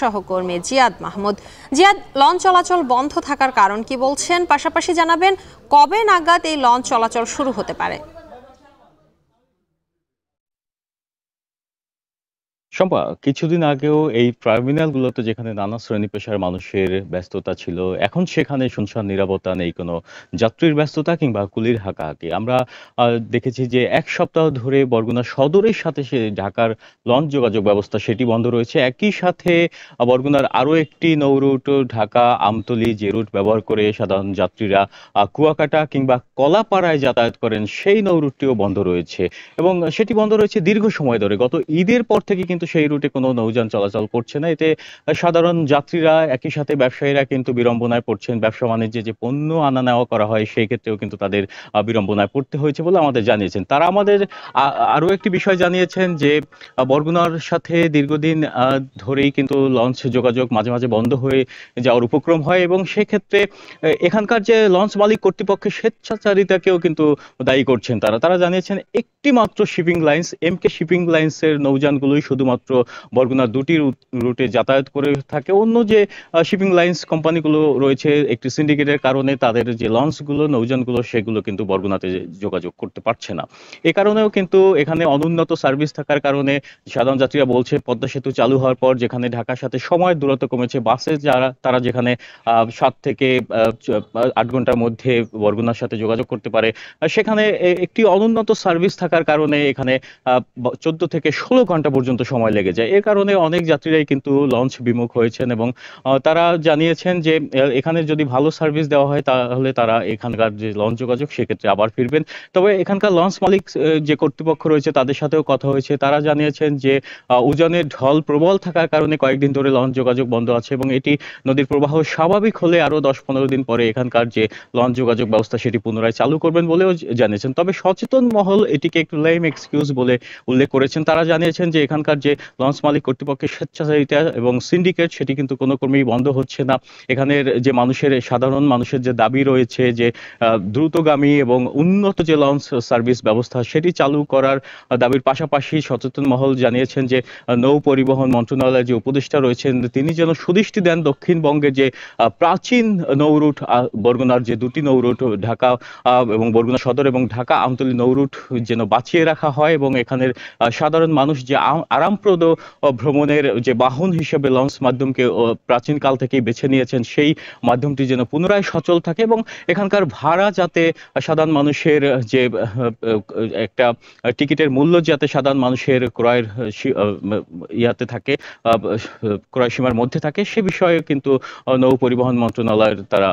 সহকর্মী জিয়াদ মাহমুদ জিয়াদ লঞ্চ চলাচল বন্ধ থাকার কারণ কি বলছেন পাশাপাশি জানাবেন কবে নাগাদ এই লঞ্চ চলাচল শুরু হতে পারে সম্পা কিছুদিন আগেও এই টার্মিনাল গুলোতে যেখানে নানা শ্রেণী পেশার মানুষের ব্যস্ততা ছিল এখন সেখানে শুনশান নিরাপত্তা নেই কোনো যাত্রীর ব্যস্ততা কিংবা কুলির হাঁকাহাঁকি আমরা দেখেছি যে এক সপ্তাহ ধরে বরগুনা সদরের সাথে সে ঢাকার লঞ্চ যোগাযোগ ব্যবস্থা সেটি বন্ধ রয়েছে একই সাথে বরগুনার আরও একটি নৌরুট ঢাকা আমতলি যে রুট ব্যবহার করে সাধারণ যাত্রীরা কুয়াকাটা কিংবা কলাপাড়ায় যাতায়াত করেন সেই নৌরুটটিও বন্ধ রয়েছে এবং সেটি বন্ধ রয়েছে দীর্ঘ সময় ধরে গত ঈদের পর থেকে কিন্তু সেই রুটে কোনো নৌযান চলাচল করছে না এতে সাধারণ যাত্রীরা একই সাথে ব্যবসায়ীরা কিন্তু বিড়ম্বনায় পড়ছেন ব্যবসা বাণিজ্যে যে পণ্য আনা নেওয়া করা হয় সেই ক্ষেত্রেও কিন্তু তাদের বিড়ম্বনায় পড়তে হয়েছে বলে আমাদের জানিয়েছেন তারা আমাদের আরও একটি বিষয় জানিয়েছেন যে বরগুনার সাথে দীর্ঘদিন ধরেই কিন্তু লঞ্চ যোগাযোগ মাঝে মাঝে বন্ধ হয়ে যাওয়ার উপক্রম হয় এবং সেক্ষেত্রে এখানকার যে লঞ্চ মালিক কর্তৃপক্ষের স্বেচ্ছাচারিতাকেও কিন্তু দায়ী করছেন তারা তারা জানিয়েছেন একটি মাত্র shipping lines M K shipping লাইন্সের নৌযানগুলোই শুধুমাত্র শুধুমাত্র বরগুনার দুটি রুটে যাতায়াত করে থাকে অন্য যে শিপিং লাইন্স কোম্পানিগুলো রয়েছে একটি সিন্ডিকেটের কারণে তাদের যে লঞ্চগুলো নৌজানগুলো সেগুলো কিন্তু বরগুনাতে যোগাযোগ করতে পারছে না এ কারণেও কিন্তু এখানে অনুন্নত সার্ভিস থাকার কারণে সাধারণ যাত্রীরা বলছে পদ্মা সেতু চালু হওয়ার পর যেখানে ঢাকার সাথে সময় দূরত্ব কমেছে বাসে যারা তারা যেখানে সাত থেকে আট ঘন্টার মধ্যে বরগুনার সাথে যোগাযোগ করতে পারে সেখানে একটি অনুন্নত সার্ভিস থাকার কারণে এখানে চোদ্দ থেকে ষোলো ঘন্টা পর্যন্ত সময় সময় লেগে যায় এ কারণে অনেক যাত্রীরাই কিন্তু লঞ্চ বিমুখ হয়েছেন এবং তারা জানিয়েছেন যে এখানে যদি ভালো সার্ভিস দেওয়া হয় তাহলে তারা এখানকার যে লঞ্চ যোগাযোগ সেক্ষেত্রে আবার ফিরবেন তবে এখানকার লঞ্চ মালিক যে কর্তৃপক্ষ রয়েছে তাদের সাথেও কথা হয়েছে তারা জানিয়েছেন যে উজানের ঢল প্রবল থাকার কারণে কয়েকদিন ধরে লঞ্চ যোগাযোগ বন্ধ আছে এবং এটি নদীর প্রবাহ স্বাভাবিক হলে আরও দশ পনেরো দিন পরে এখানকার যে লঞ্চ যোগাযোগ ব্যবস্থা সেটি পুনরায় চালু করবেন বলেও জানিয়েছেন তবে সচেতন মহল এটিকে একটু লেম এক্সকিউজ বলে উল্লেখ করেছেন তারা জানিয়েছেন যে এখানকার যে লঞ্চ মালিক কর্তৃপক্ষের স্বেচ্ছাচারিতা এবং সিন্ডিকেট সেটি কিন্তু কোনো কর্মী বন্ধ হচ্ছে না এখানের যে মানুষের সাধারণ মানুষের যে দাবি রয়েছে যে দ্রুতগামী এবং উন্নত যে লঞ্চ সার্ভিস ব্যবস্থা সেটি চালু করার দাবির পাশাপাশি সচেতন মহল জানিয়েছেন যে নৌ পরিবহন মন্ত্রণালয়ের যে উপদেষ্টা রয়েছেন তিনি যেন সুদৃষ্টি দেন দক্ষিণবঙ্গে যে প্রাচীন নৌরুট বরগুনার যে দুটি নৌরুট ঢাকা এবং বরগুনা সদর এবং ঢাকা আমতলী নৌরুট যেন বাঁচিয়ে রাখা হয় এবং এখানের সাধারণ মানুষ যে আরাম ফলপ্রদ ভ্রমণের যে বাহন হিসেবে লঞ্চ মাধ্যমকে প্রাচীন কাল থেকেই বেছে নিয়েছেন সেই মাধ্যমটি যেন পুনরায় সচল থাকে এবং এখানকার ভাড়া যাতে সাধারণ মানুষের যে একটা টিকিটের মূল্য যাতে সাধারণ মানুষের ক্রয়ের ইয়াতে থাকে ক্রয় সীমার মধ্যে থাকে সে বিষয়ে কিন্তু নৌ পরিবহন মন্ত্রণালয়ের তারা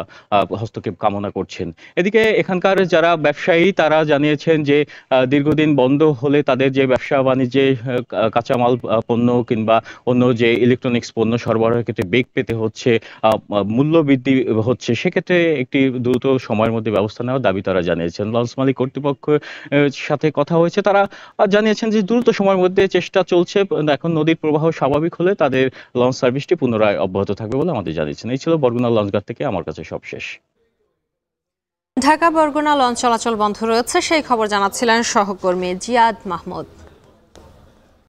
হস্তক্ষেপ কামনা করছেন এদিকে এখানকার যারা ব্যবসায়ী তারা জানিয়েছেন যে দীর্ঘদিন বন্ধ হলে তাদের যে ব্যবসা বাণিজ্যে কাঁচামাল চাল পণ্য কিংবা অন্য যে ইলেকট্রনিক্স পণ্য সরবরাহের ক্ষেত্রে বেগ পেতে হচ্ছে মূল্য বৃদ্ধি হচ্ছে সেক্ষেত্রে একটি দ্রুত সময়ের মধ্যে ব্যবস্থা নেওয়ার দাবি তারা জানিয়েছেন লঞ্চ মালিক কর্তৃপক্ষের সাথে কথা হয়েছে তারা জানিয়েছেন যে দ্রুত সময়ের মধ্যে চেষ্টা চলছে এখন নদীর প্রবাহ স্বাভাবিক হলে তাদের লঞ্চ সার্ভিসটি পুনরায় অব্যাহত থাকবে বলে আমাদের জানিয়েছেন এই ছিল বরগুনা লঞ্চঘাট থেকে আমার কাছে সবশেষ ঢাকা বরগুনা লঞ্চ চলাচল বন্ধ রয়েছে সেই খবর জানাচ্ছিলেন সহকর্মী জিয়াদ মাহমুদ